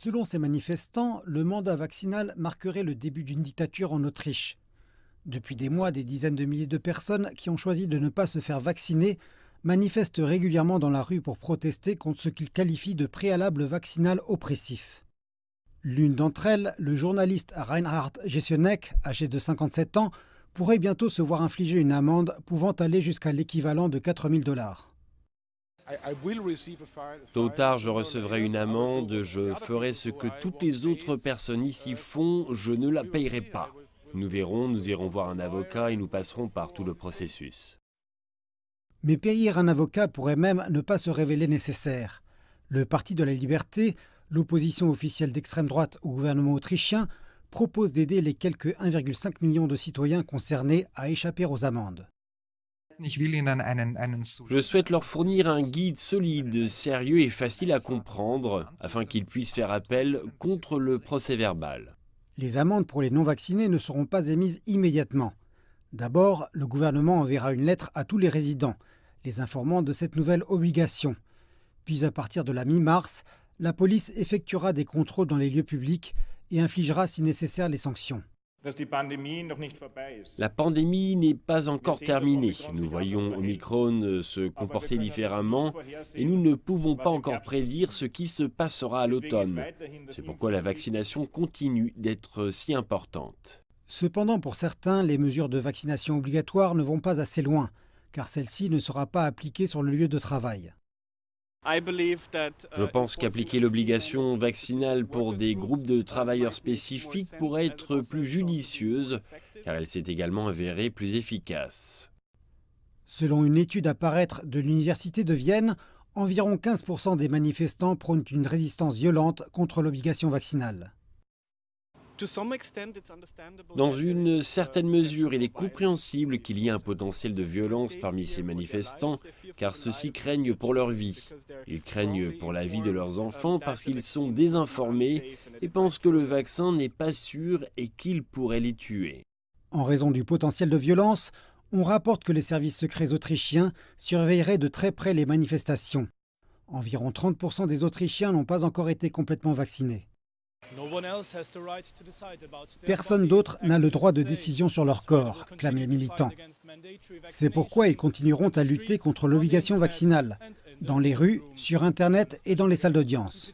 Selon ces manifestants, le mandat vaccinal marquerait le début d'une dictature en Autriche. Depuis des mois, des dizaines de milliers de personnes qui ont choisi de ne pas se faire vacciner manifestent régulièrement dans la rue pour protester contre ce qu'ils qualifient de préalable vaccinal oppressif. L'une d'entre elles, le journaliste Reinhard Gesseneck, âgé de 57 ans, pourrait bientôt se voir infliger une amende pouvant aller jusqu'à l'équivalent de 4000 dollars. Tôt tard, je recevrai une amende, je ferai ce que toutes les autres personnes ici font, je ne la payerai pas. Nous verrons, nous irons voir un avocat et nous passerons par tout le processus. Mais payer un avocat pourrait même ne pas se révéler nécessaire. Le Parti de la Liberté, l'opposition officielle d'extrême droite au gouvernement autrichien, propose d'aider les quelques 1,5 million de citoyens concernés à échapper aux amendes. Je souhaite leur fournir un guide solide, sérieux et facile à comprendre, afin qu'ils puissent faire appel contre le procès verbal. Les amendes pour les non-vaccinés ne seront pas émises immédiatement. D'abord, le gouvernement enverra une lettre à tous les résidents, les informant de cette nouvelle obligation. Puis à partir de la mi-mars, la police effectuera des contrôles dans les lieux publics et infligera si nécessaire les sanctions. La pandémie n'est pas encore terminée. Nous voyons Omicron euh, se comporter différemment et nous ne pouvons pas encore prédire ce qui se passera à l'automne. C'est pourquoi la vaccination continue d'être euh, si importante. Cependant, pour certains, les mesures de vaccination obligatoire ne vont pas assez loin, car celle-ci ne sera pas appliquée sur le lieu de travail. Je pense qu'appliquer l'obligation vaccinale pour des groupes de travailleurs spécifiques pourrait être plus judicieuse, car elle s'est également avérée plus efficace. Selon une étude à paraître de l'Université de Vienne, environ 15% des manifestants prônent une résistance violente contre l'obligation vaccinale. Dans une certaine mesure, il est compréhensible qu'il y ait un potentiel de violence parmi ces manifestants, car ceux-ci craignent pour leur vie. Ils craignent pour la vie de leurs enfants parce qu'ils sont désinformés et pensent que le vaccin n'est pas sûr et qu'il pourrait les tuer. En raison du potentiel de violence, on rapporte que les services secrets autrichiens surveilleraient de très près les manifestations. Environ 30% des Autrichiens n'ont pas encore été complètement vaccinés. Personne d'autre n'a le droit de décision sur leur corps, clament les militants. C'est pourquoi ils continueront à lutter contre l'obligation vaccinale, dans les rues, sur Internet et dans les salles d'audience.